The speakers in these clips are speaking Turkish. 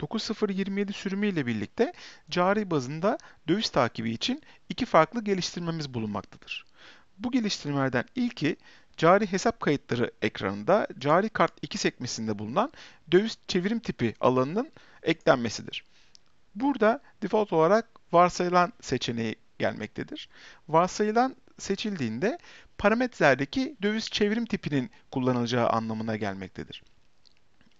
9.0.27 sürümü ile birlikte cari bazında döviz takibi için iki farklı geliştirmemiz bulunmaktadır. Bu geliştirmelerden ilki cari hesap kayıtları ekranında cari kart 2 sekmesinde bulunan döviz çevirim tipi alanının eklenmesidir. Burada default olarak varsayılan seçeneği gelmektedir. Varsayılan seçildiğinde parametrelerdeki döviz çevirim tipinin kullanılacağı anlamına gelmektedir.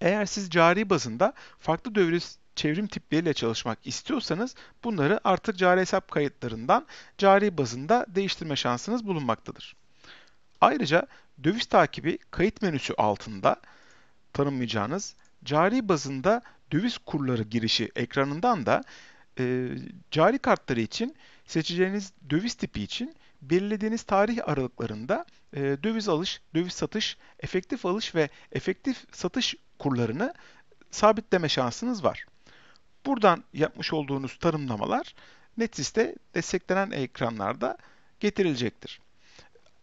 Eğer siz cari bazında farklı döviz çevrim tipleriyle çalışmak istiyorsanız bunları artı cari hesap kayıtlarından cari bazında değiştirme şansınız bulunmaktadır. Ayrıca döviz takibi kayıt menüsü altında tanımayacağınız cari bazında döviz kurları girişi ekranından da e, cari kartları için seçeceğiniz döviz tipi için belirlediğiniz tarih aralıklarında e, döviz alış, döviz satış, efektif alış ve efektif satış kurlarını sabitleme şansınız var. Buradan yapmış olduğunuz tanımlamalar Netsys'te desteklenen ekranlarda getirilecektir.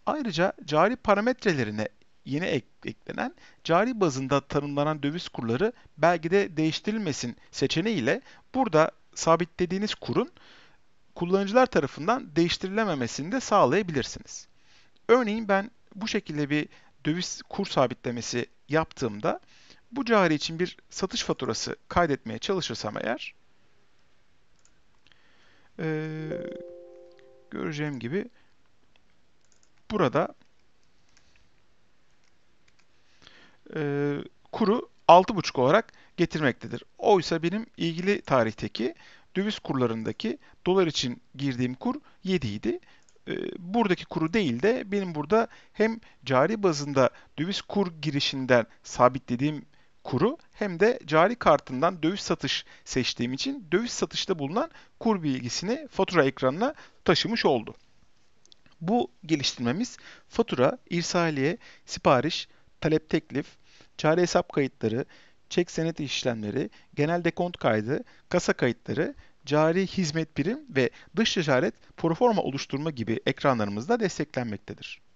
Ayrıca cari parametrelerine yeni ek eklenen cari bazında tanımlanan döviz kurları belgede değiştirilmesin seçeneğiyle burada sabitlediğiniz kurun kullanıcılar tarafından değiştirilememesini de sağlayabilirsiniz. Örneğin ben bu şekilde bir döviz kur sabitlemesi yaptığımda bu cari için bir satış faturası kaydetmeye çalışırsam eğer e, göreceğim gibi burada e, kuru 6,5 olarak getirmektedir. Oysa benim ilgili tarihteki döviz kurlarındaki dolar için girdiğim kur 7 idi. E, buradaki kuru değil de benim burada hem cari bazında döviz kur girişinden sabitlediğim kuru hem de cari kartından döviz satış seçtiğim için döviz satışta bulunan kur bilgisini fatura ekranına taşımış oldu. Bu geliştirmemiz fatura, irsaliye, sipariş, talep teklif, cari hesap kayıtları, çek senet işlemleri, genel dekont kaydı, kasa kayıtları, cari hizmet birim ve dış ticaret proforma oluşturma gibi ekranlarımızda desteklenmektedir.